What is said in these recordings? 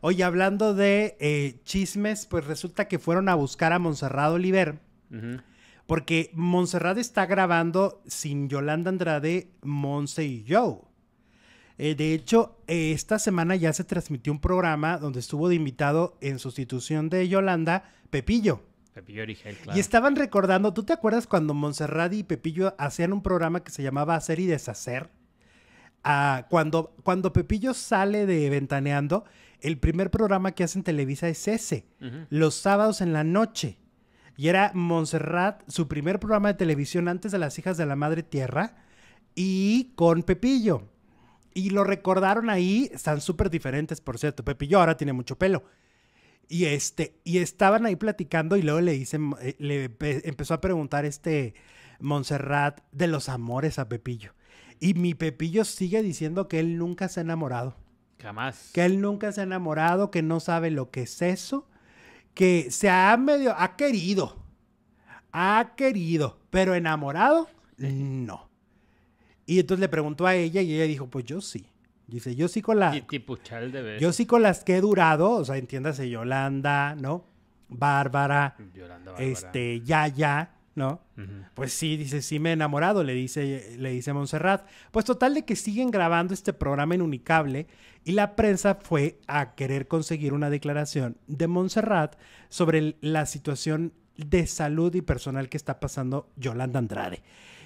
Oye, hablando de eh, chismes, pues resulta que fueron a buscar a Monserrat Oliver. Porque Montserrat está grabando sin Yolanda Andrade, Monse y Joe. Eh, de hecho, eh, esta semana ya se transmitió un programa donde estuvo de invitado en sustitución de Yolanda, Pepillo. Pepillo Origel, claro. Y estaban recordando, ¿tú te acuerdas cuando Monserrat y Pepillo hacían un programa que se llamaba Hacer y Deshacer? cuando, cuando Pepillo sale de Ventaneando, el primer programa que hacen Televisa es ese, los sábados en la noche. Y era Montserrat, su primer programa de televisión antes de Las Hijas de la Madre Tierra, y con Pepillo. Y lo recordaron ahí, están súper diferentes, por cierto. Pepillo ahora tiene mucho pelo. Y, este, y estaban ahí platicando y luego le, hice, eh, le empezó a preguntar este Montserrat de los amores a Pepillo. Y mi Pepillo sigue diciendo que él nunca se ha enamorado. Jamás. Que él nunca se ha enamorado, que no sabe lo que es eso, que se ha medio, ha querido, ha querido, pero enamorado, no. Y entonces le preguntó a ella y ella dijo, pues yo sí. Dice, yo sí con la... yo sí con las que he durado, o sea, entiéndase, Yolanda, ¿no? Bárbara, Yolanda, Bárbara. este, Yaya, ¿no? Pues sí, dice, sí me he enamorado, le dice, le dice Montserrat. Pues total de que siguen grabando este programa en y la prensa fue a querer conseguir una declaración de Montserrat sobre la situación de salud y personal que está pasando Yolanda Andrade.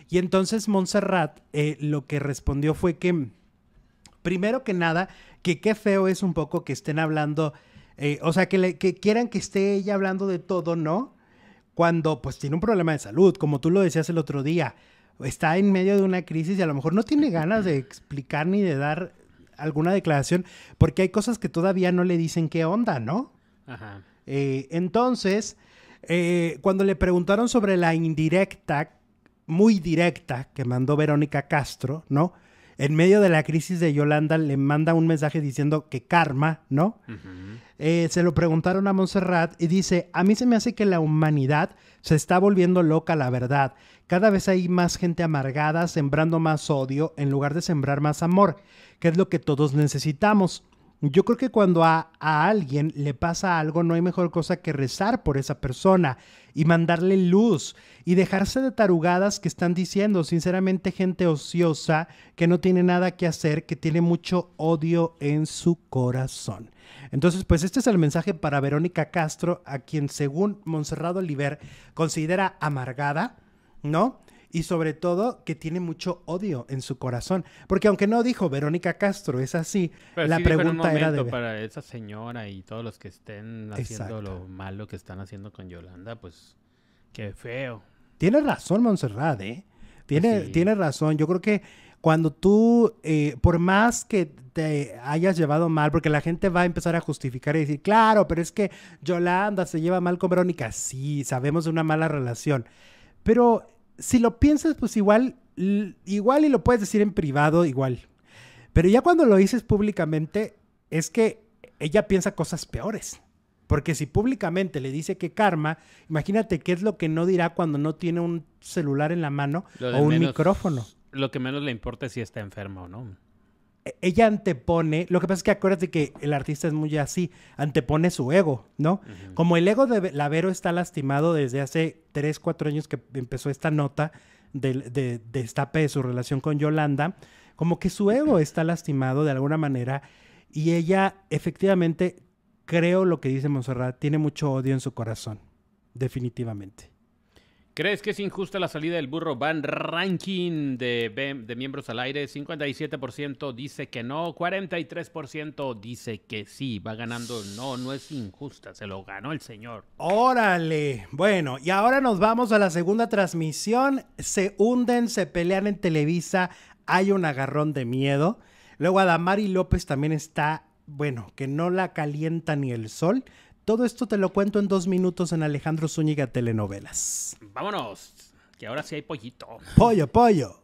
Y entonces Montserrat eh, lo que respondió fue que, primero que nada, que qué feo es un poco que estén hablando, eh, o sea, que, que quieran que esté ella hablando de todo, ¿no? cuando pues tiene un problema de salud, como tú lo decías el otro día, está en medio de una crisis y a lo mejor no tiene ganas de explicar ni de dar alguna declaración, porque hay cosas que todavía no le dicen qué onda, ¿no? Ajá. Eh, entonces, eh, cuando le preguntaron sobre la indirecta, muy directa, que mandó Verónica Castro, ¿no? en medio de la crisis de Yolanda le manda un mensaje diciendo que karma, ¿no? Eh, se lo preguntaron a Montserrat y dice, a mí se me hace que la humanidad se está volviendo loca, la verdad. Cada vez hay más gente amargada, sembrando más odio en lugar de sembrar más amor, que es lo que todos necesitamos. Yo creo que cuando a, alguien le pasa algo, no hay mejor cosa que rezar por esa persona y mandarle luz y dejarse de tarugadas que están diciendo, sinceramente, gente ociosa que no tiene nada que hacer, que tiene mucho odio en su corazón. Entonces, pues este es el mensaje para Verónica Castro, a quien según Monserrado Oliver considera amargada, ¿no? y sobre todo que tiene mucho odio en su corazón. Porque aunque no dijo Verónica Castro, es así, la pregunta era de... Para esa señora y todos los que estén haciendo lo malo que están haciendo con Yolanda, pues qué feo. Tiene razón Monserrat, ¿eh? Tiene, tiene razón. Yo creo que cuando tú, eh, por más que te hayas llevado mal, porque la gente va a empezar a justificar y decir, claro, pero es que Yolanda se lleva mal con Verónica. Sí, sabemos de una mala relación. Pero si lo piensas, pues igual, igual y lo puedes decir en privado, igual. Pero ya cuando lo dices públicamente, es que ella piensa cosas peores. Porque si públicamente le dice que karma, imagínate qué es lo que no dirá cuando no tiene un celular en la mano o un micrófono. Lo que menos le importa es si está enferma o no ella antepone, lo que pasa es que acuérdate que el artista es muy así, antepone su ego, ¿no? Como el ego de Lavero está lastimado desde hace 3, 4 años que empezó esta nota de, destape de, de su relación con Yolanda, como que su ego está lastimado de alguna manera y ella efectivamente, creo lo que dice Monserrat, tiene mucho odio en su corazón, definitivamente. ¿Crees que es injusta la salida del burro Van Ranking de, miembros al aire? 57% dice que no, 43% dice que sí, va ganando. No, no es injusta, se lo ganó el señor. Órale, bueno, y ahora nos vamos a la segunda transmisión. Se hunden, se pelean en Televisa, hay un agarrón de miedo. Luego Adamari López también está, bueno, que no la calienta ni el sol. Todo esto te lo cuento en dos minutos en Alejandro Zúñiga Telenovelas. Vámonos, que ahora sí hay pollito. Pollo, pollo.